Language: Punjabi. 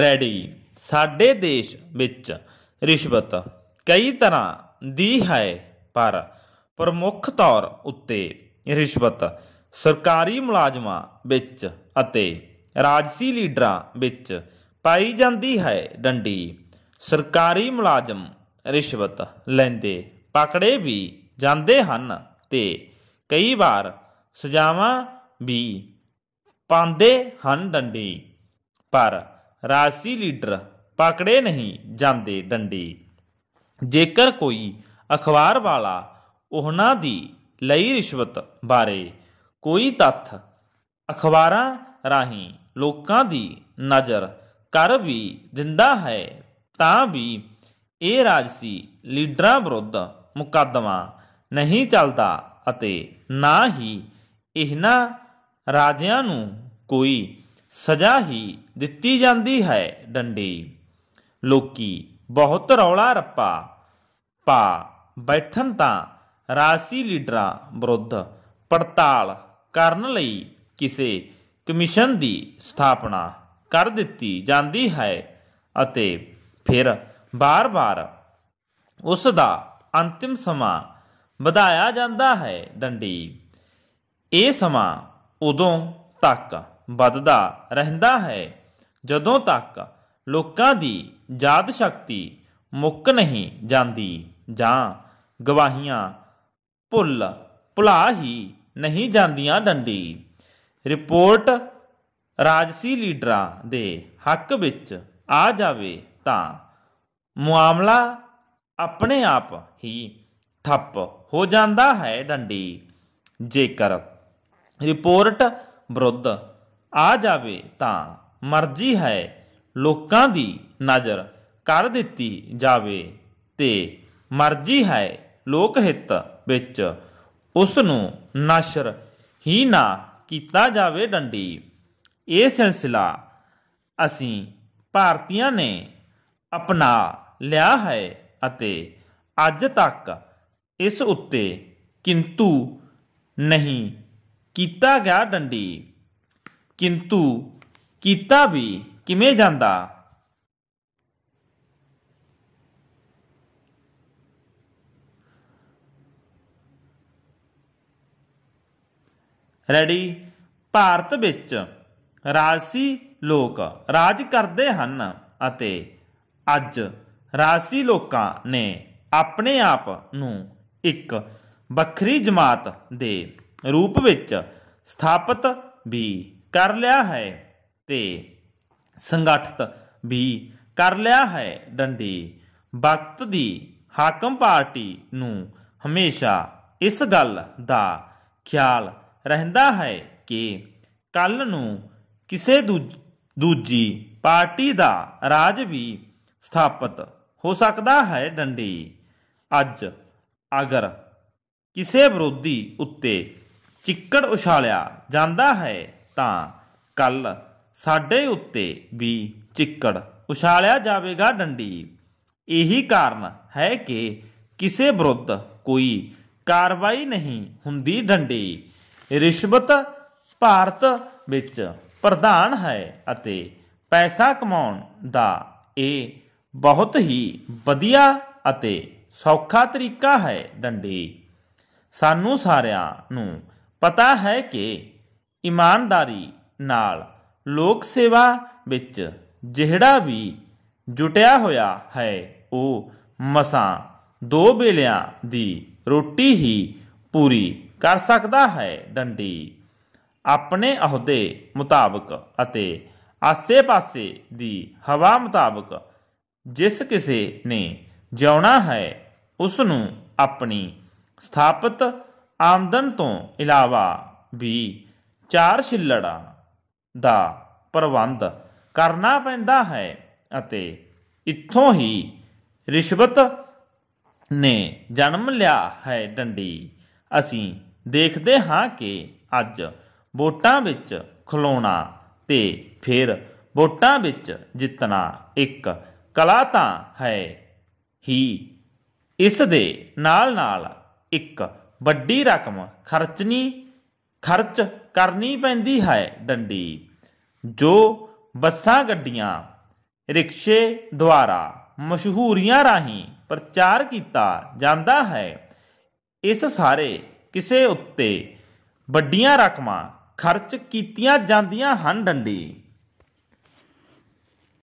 ਰੈਡੀ ਸਾਡੇ ਦੇਸ਼ ਵਿੱਚ ਰਿਸ਼ਵਤ ਕਈ ਤਰ੍ਹਾਂ ਦੀ ਹੈ ਪਰ ਪ੍ਰਮੁੱਖ ਤੌਰ ਉੱਤੇ ਰਿਸ਼ਵਤ ਸਰਕਾਰੀ ਮੁਲਾਜ਼ਮਾਂ ਵਿੱਚ ਅਤੇ ਰਾਜਸੀ ਲੀਡਰਾਂ ਵਿੱਚ ਪਾਈ ਜਾਂਦੀ ਹੈ ਡੰਡੀ ਸਰਕਾਰੀ ਮੁਲਾਜ਼ਮ ਰਿਸ਼ਵਤ ਲੈਂਦੇ ਪਕੜੇ ਵੀ ਜਾਂਦੇ ਹਨ ਤੇ ਕਈ ਵਾਰ ਸਜ਼ਾਵਾਂ ਵੀ ਪਾਉਂਦੇ ਹਨ ਡੰਡੀ ਪਰ ਰਾਜਸੀ ਲੀਡਰ ਪਕੜੇ ਨਹੀਂ ਜਾਂਦੇ ਡੰਡੇ ਜੇਕਰ ਕੋਈ ਅਖਬਾਰ ਵਾਲਾ ਉਹਨਾਂ ਦੀ ਲਈ ਰਿਸ਼ਵਤ ਬਾਰੇ ਕੋਈ ਤੱਥ ਅਖਬਾਰਾਂ ਰਾਹੀਂ ਲੋਕਾਂ ਦੀ ਨਜ਼ਰ ਕਰ ਵੀ ਦਿੰਦਾ ਹੈ ਤਾਂ ਵੀ ਇਹ ਰਾਜਸੀ ਲੀਡਰਾਂ ਵਿਰੁੱਧ ਮੁਕੱਦਮਾ ਨਹੀਂ ਚੱਲਦਾ ਅਤੇ ਨਾ ਹੀ ਇਹਨਾਂ ਰਾਜਿਆਂ ਨੂੰ ਕੋਈ ਸਜ਼ਾ ਹੀ ਦਿੱਤੀ ਜਾਂਦੀ ਹੈ ਡੰਡੀ ਲੋਕੀ ਬਹੁਤ ਰੌਲਾ ਰੱਪਾ ਪਾ ਬੈਠਣ ਤਾਂ ਰਾਸੀ ਲੀਡਰਾਂ ਵਿਰੁੱਧ ਪੜਤਾਲ ਕਰਨ ਲਈ ਕਿਸੇ ਕਮਿਸ਼ਨ ਦੀ ਸਥਾਪਨਾ ਕਰ ਦਿੱਤੀ ਜਾਂਦੀ ਹੈ ਅਤੇ ਫਿਰ ਬਾਰ-ਬਾਰ ਉਸ ਦਾ ਅੰਤਿਮ ਸਮਾਂ ਵਧਾਇਆ ਜਾਂਦਾ ਹੈ ਡੰਡੀ ਇਹ ਸਮਾਂ ਉਦੋਂ ਤੱਕ ਵੱਧਦਾ ਰਹਿੰਦਾ ਹੈ ਜਦੋਂ ਤੱਕ ਲੋਕਾਂ ਦੀ ਯਾਦ ਸ਼ਕਤੀ ਮੁੱਕ ਨਹੀਂ ਜਾਂਦੀ ਜਾਂ ਗਵਾਹੀਆਂ ਭੁੱਲ ਭੁਲਾ ਹੀ ਨਹੀਂ ਜਾਂਦੀਆਂ ਡੰਡੀ ਰਿਪੋਰਟ ਰਾਜਸੀ ਲੀਡਰਾਂ ਦੇ ਹੱਕ ਵਿੱਚ ਆ ਜਾਵੇ ਤਾਂ ਮਾਮਲਾ ਆਪਣੇ ਆਪ ਹੀ ਠੱਪ ਹੋ ਜਾਂਦਾ ਹੈ ਡੰਡੀ ਜੇਕਰ ਰਿਪੋਰਟ ਵਿਰੁੱਧ ਆ ਜਾਵੇ ਤਾਂ ਮਰਜ਼ੀ ਹੈ ਲੋਕਾਂ ਦੀ ਨਜ਼ਰ ਕਰ ਦਿੱਤੀ ਜਾਵੇ ਤੇ ਮਰਜ਼ੀ ਹੈ ਲੋਕ ਹਿੱਤ ਵਿੱਚ ਉਸ ਨੂੰ ਨਸ਼ਰ ਹੀ ਨਾ ਕੀਤਾ ਜਾਵੇ ਡੰਡੀ ਇਹ ਸਿਲਸਿਲਾ ਅਸੀਂ ਭਾਰਤੀਆਂ ਨੇ ਅਪਣਾ ਲਿਆ ਹੈ ਅਤੇ ਅੱਜ ਤੱਕ ਇਸ ਉੱਤੇ ਕਿੰਤੂ ਨਹੀਂ ਕੀਤਾ ਗਿਆ ਡੰਡੀ ਕਿੰਤੂ ਕੀਤਾ ਵੀ ਕਿਵੇਂ ਜਾਂਦਾ ਰੈਡੀ ਭਾਰਤ ਵਿੱਚ ਰਾਜਸੀ ਲੋਕ ਰਾਜ ਕਰਦੇ ਹਨ ਅਤੇ ਅੱਜ ਰਾਜਸੀ ਲੋਕਾਂ ਨੇ ਆਪਣੇ ਆਪ ਨੂੰ ਇੱਕ ਵੱਖਰੀ ਜਮਾਤ ਦੇ ਰੂਪ ਵਿੱਚ ਸਥਾਪਿਤ ਵੀ ਕਰ ਲਿਆ ਹੈ ਤੇ ਸੰਗਠਿਤ ਵੀ ਕਰ ਲਿਆ ਹੈ ਡੰਡੀ ਵਕਤ ਦੀ ਹਾਕਮ ਪਾਰਟੀ ਨੂੰ ਹਮੇਸ਼ਾ ਇਸ ਗੱਲ ਦਾ ਖਿਆਲ ਰਹਿੰਦਾ ਹੈ ਕਿ ਕੱਲ ਨੂੰ ਕਿਸੇ ਦੂਜੀ ਪਾਰਟੀ ਦਾ ਰਾਜ ਵੀ ਸਥਾਪਿਤ ਹੋ ਸਕਦਾ ਹੈ ਡੰਡੀ ਅੱਜ ਅਗਰ ਕਿਸੇ ਵਿਰੋਧੀ ਉੱਤੇ ਚਿੱਕੜ ਉਛਾਲਿਆ ਜਾਂਦਾ ਹੈ ਤਾਂ ਕੱਲ ਸਾਡੇ ਉੱਤੇ ਵੀ ਚਿੱਕੜ ਉਛਾਲਿਆ ਜਾਵੇਗਾ ਡੰਡੀ ਇਹੀ ਕਾਰਨ ਹੈ ਕਿ ਕਿਸੇ ਵਿਰੁੱਧ ਕੋਈ ਕਾਰਵਾਈ ਨਹੀਂ ਹੁੰਦੀ ਡੰਡੀ ਰਿਸ਼ਵਤ ਭਾਰਤ ਵਿੱਚ ਪ੍ਰਧਾਨ ਹੈ ਅਤੇ ਪੈਸਾ ਕਮਾਉਣ ਦਾ ਇਹ ਬਹੁਤ ਹੀ ਵਧੀਆ ਅਤੇ ਸੌਖਾ ਤਰੀਕਾ ਹੈ ਡੰਡੀ ਸਾਨੂੰ ਸਾਰਿਆਂ ਨੂੰ ਪਤਾ ਹੈ ਕਿ ਇਮਾਨਦਾਰੀ ਨਾਲ ਲੋਕ ਸੇਵਾ ਵਿੱਚ ਜਿਹੜਾ ਵੀ ਜੁਟਿਆ ਹੋਇਆ ਹੈ ਉਹ ਮਸਾਂ ਦੋ ਬੇਲਿਆਂ ਦੀ ਰੋਟੀ ਹੀ ਪੂਰੀ ਕਰ ਸਕਦਾ ਹੈ ਡੰਡੀ ਆਪਣੇ ਅਹੁਦੇ ਮੁਤਾਬਕ ਅਤੇ ਆਸੇ-ਪਾਸੇ ਦੀ ਹਵਾ ਮੁਤਾਬਕ ਜਿਸ ਕਿਸੇ ਨੇ ਜਿਉਣਾ ਹੈ ਉਸ ਨੂੰ ਆਪਣੀ ਸਥਾਪਿਤ ਆਮਦਨ ਤੋਂ ਇਲਾਵਾ ਵੀ ਚਾਰ ਛਿੱਲੜਾਂ ਦਾ ਪ੍ਰਬੰਧ ਕਰਨਾ ਪੈਂਦਾ ਹੈ ਅਤੇ ਇੱਥੋਂ ਹੀ ਰਿਸ਼ਵਤ ਨੇ ਜਨਮ ਲਿਆ ਹੈ ਡੰਡੀ ਅਸੀਂ ਦੇਖਦੇ ਹਾਂ ਕਿ ਅੱਜ ਵੋਟਾਂ ਵਿੱਚ ਖਲੋਣਾ ਤੇ ਫਿਰ ਵੋਟਾਂ ਵਿੱਚ ਜਿੱਤਣਾ ਇੱਕ ਕਲਾ ਤਾਂ ਹੈ ਹੀ ਇਸ ਦੇ ਨਾਲ ਨਾਲ ਇੱਕ ਵੱਡੀ ਰਕਮ ਖਰਚਣੀ ਖਰਚ ਕਰਨੀ ਪੈਂਦੀ ਹੈ ਡੰਡੀ ਜੋ ਬੱਸਾਂ ਗੱਡੀਆਂ ਰਿਕਸ਼ੇ ਦੁਆਰਾ ਮਸ਼ਹੂਰੀਆਂ ਰਾਹੀਂ ਪ੍ਰਚਾਰ ਕੀਤਾ ਜਾਂਦਾ ਹੈ ਇਸ ਸਾਰੇ ਕਿਸੇ ਉੱਤੇ ਵੱਡੀਆਂ ਰਕਮਾਂ ਖਰਚ ਕੀਤੀਆਂ ਜਾਂਦੀਆਂ ਹਨ ਡੰਡੀ